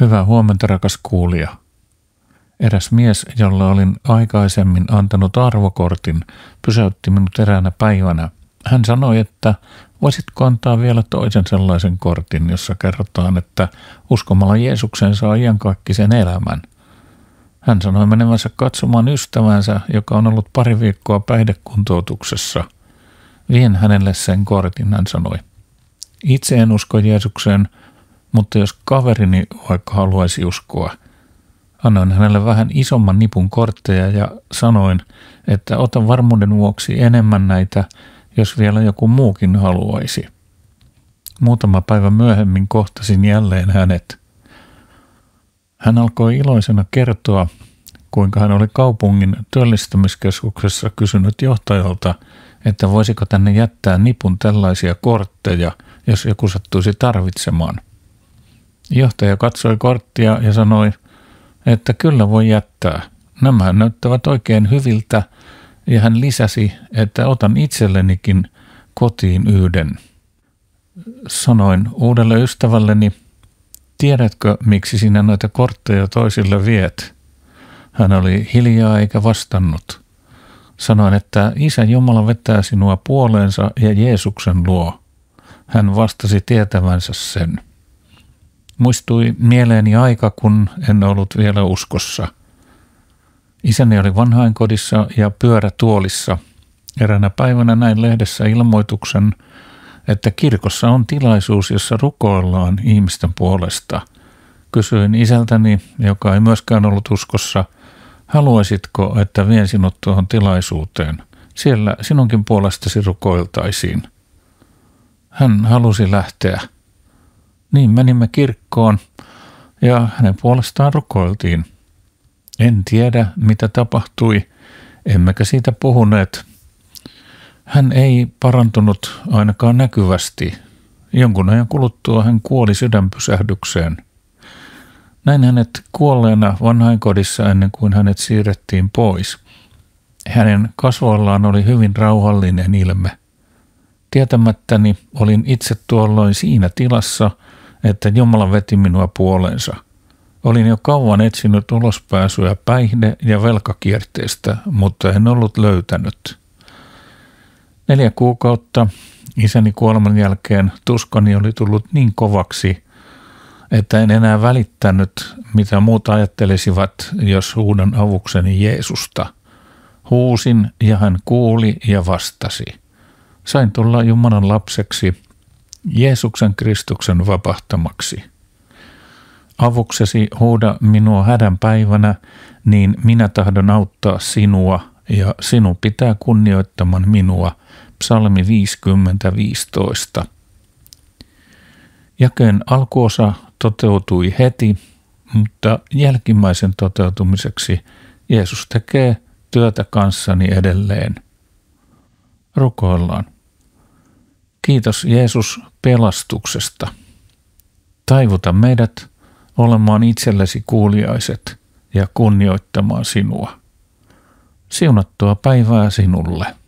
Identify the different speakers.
Speaker 1: Hyvää huomenta rakas kuulija. Eräs mies, jolle olin aikaisemmin antanut arvokortin, pysäytti minut eräänä päivänä. Hän sanoi, että voisitko antaa vielä toisen sellaisen kortin, jossa kerrotaan, että uskomalla Jeesukseen saa iankaikkisen elämän. Hän sanoi menevänsä katsomaan ystävänsä, joka on ollut pari viikkoa päihdekuntoutuksessa. Vien hänelle sen kortin, hän sanoi. Itse en usko Jeesukseen, mutta jos kaverini vaikka haluaisi uskoa, annoin hänelle vähän isomman nipun kortteja ja sanoin, että otan varmuuden vuoksi enemmän näitä, jos vielä joku muukin haluaisi. Muutama päivä myöhemmin kohtasin jälleen hänet. Hän alkoi iloisena kertoa, kuinka hän oli kaupungin työllistämiskeskuksessa kysynyt johtajalta, että voisiko tänne jättää nipun tällaisia kortteja, jos joku sattuisi tarvitsemaan – Johtaja katsoi korttia ja sanoi, että kyllä voi jättää. Nämä näyttävät oikein hyviltä ja hän lisäsi, että otan itsellenikin kotiin yhden. Sanoin uudelle ystävälleni, tiedätkö miksi sinä noita kortteja toisille viet? Hän oli hiljaa eikä vastannut. Sanoin, että Isä Jumala vetää sinua puoleensa ja Jeesuksen luo. Hän vastasi tietävänsä sen. Muistui mieleeni aika, kun en ollut vielä uskossa. Isäni oli vanhainkodissa ja pyörätuolissa. Eräänä päivänä näin lehdessä ilmoituksen, että kirkossa on tilaisuus, jossa rukoillaan ihmisten puolesta. Kysyin isältäni, joka ei myöskään ollut uskossa, haluaisitko, että vien sinut tuohon tilaisuuteen? Siellä sinunkin puolestasi rukoiltaisiin. Hän halusi lähteä – niin menimme kirkkoon ja hänen puolestaan rukoiltiin. En tiedä, mitä tapahtui, emmekä siitä puhuneet. Hän ei parantunut ainakaan näkyvästi. Jonkun ajan kuluttua hän kuoli sydänpysähdykseen. Näin hänet kuolleena vanhainkodissa ennen kuin hänet siirrettiin pois. Hänen kasvoillaan oli hyvin rauhallinen ilme. Tietämättäni olin itse tuolloin siinä tilassa – että Jumala veti minua puoleensa. Olin jo kauan etsinyt ulospääsyä päihde- ja velkakierteestä, mutta en ollut löytänyt. Neljä kuukautta isäni kuoleman jälkeen tuskani oli tullut niin kovaksi, että en enää välittänyt, mitä muut ajattelisivat, jos huudan avukseni Jeesusta. Huusin ja hän kuuli ja vastasi. Sain tulla Jumalan lapseksi – Jeesuksen Kristuksen vapahtamaksi. Avuksesi huuda minua hädän päivänä, niin minä tahdon auttaa sinua ja sinun pitää kunnioittaman minua. Psalmi 50.15. Jakeen alkuosa toteutui heti, mutta jälkimmäisen toteutumiseksi Jeesus tekee työtä kanssani edelleen. Rukoillaan. Kiitos Jeesus pelastuksesta. Taivuta meidät olemaan itsellesi kuuliaiset ja kunnioittamaan sinua. Siunattua päivää sinulle.